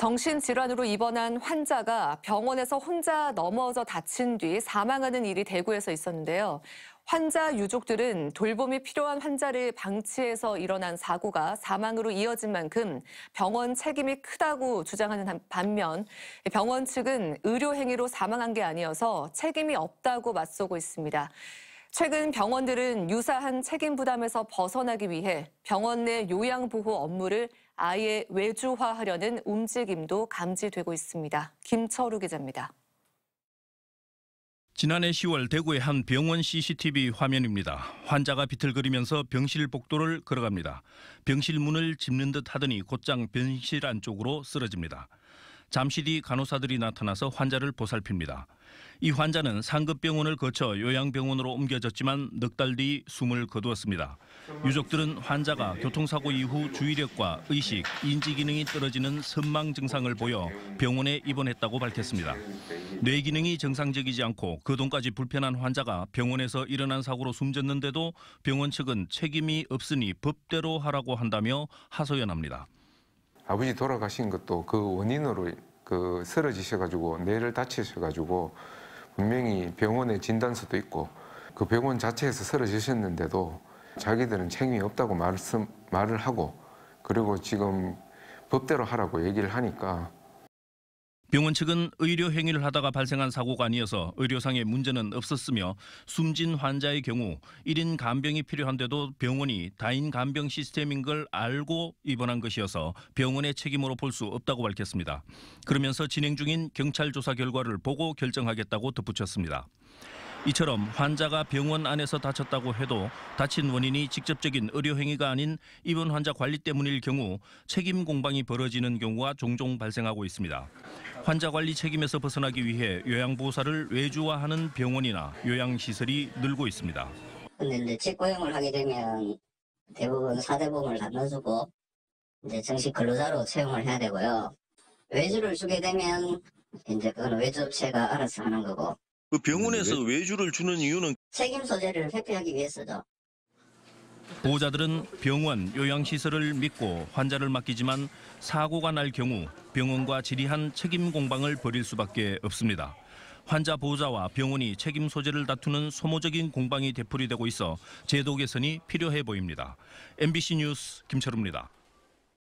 정신질환으로 입원한 환자가 병원에서 혼자 넘어져 다친 뒤 사망하는 일이 대구에서 있었는데요. 환자 유족들은 돌봄이 필요한 환자를 방치해서 일어난 사고가 사망으로 이어진 만큼 병원 책임이 크다고 주장하는 반면 병원 측은 의료 행위로 사망한 게 아니어서 책임이 없다고 맞서고 있습니다. 최근 병원들은 유사한 책임 부담에서 벗어나기 위해 병원 내 요양보호 업무를 아예 외주화하려는 움직임도 감지되고 있습니다. 김철우 기자입니다. 지난해 10월 대구의 한 병원 CCTV 화면입니다. 환자가 비틀거리면서 병실 복도를 걸어갑니다. 병실 문을 짚는 듯 하더니 곧장 병실 안쪽으로 쓰러집니다. 잠시 뒤 간호사들이 나타나서 환자를 보살핍니다. 이 환자는 상급병원을 거쳐 요양병원으로 옮겨졌지만 넉 달 뒤 숨을 거두었습니다. 유족들은 환자가 교통사고 이후 주의력과 의식, 인지기능이 떨어지는 선망 증상을 보여 병원에 입원했다고 밝혔습니다. 뇌기능이 정상적이지 않고 그동까지 불편한 환자가 병원에서 일어난 사고로 숨졌는데도 병원 측은 책임이 없으니 법대로 하라고 한다며 하소연합니다. 아버지 돌아가신 것도 그 원인으로 그 쓰러지셔가지고 뇌를 다치셔가지고 분명히 병원에 진단서도 있고 그 병원 자체에서 쓰러지셨는데도 자기들은 책임이 없다고 말씀 말을 하고 그리고 지금 법대로 하라고 얘기를 하니까 병원 측은 의료 행위를 하다가 발생한 사고가 아니어서 의료상의 문제는 없었으며 숨진 환자의 경우 1인 간병이 필요한데도 병원이 다인 간병 시스템인 걸 알고 입원한 것이어서 병원의 책임으로 볼 수 없다고 밝혔습니다. 그러면서 진행 중인 경찰 조사 결과를 보고 결정하겠다고 덧붙였습니다. 이처럼 환자가 병원 안에서 다쳤다고 해도 다친 원인이 직접적인 의료행위가 아닌 입원 환자 관리 때문일 경우 책임 공방이 벌어지는 경우가 종종 발생하고 있습니다. 환자 관리 책임에서 벗어나기 위해 요양보호사를 외주화하는 병원이나 요양시설이 늘고 있습니다. 근데 이제 직고용을 하게 되면 대부분 사대보험을 안 넣어주고 이제 정식 근로자로 채용을 해야 되고요. 외주를 주게 되면 이제 그건 외주업체가 알아서 하는 거고. 그 병원에서 음, 네. 외주를 주는 이유는 책임 소재를 회피하기 위해서죠. 보호자들은 병원, 요양시설을 믿고 환자를 맡기지만 사고가 날 경우 병원과 지리한 책임 공방을 벌일 수밖에 없습니다. 환자 보호자와 병원이 책임 소재를 다투는 소모적인 공방이 되풀이되고 있어 제도 개선이 필요해 보입니다. MBC 뉴스 김철우입니다.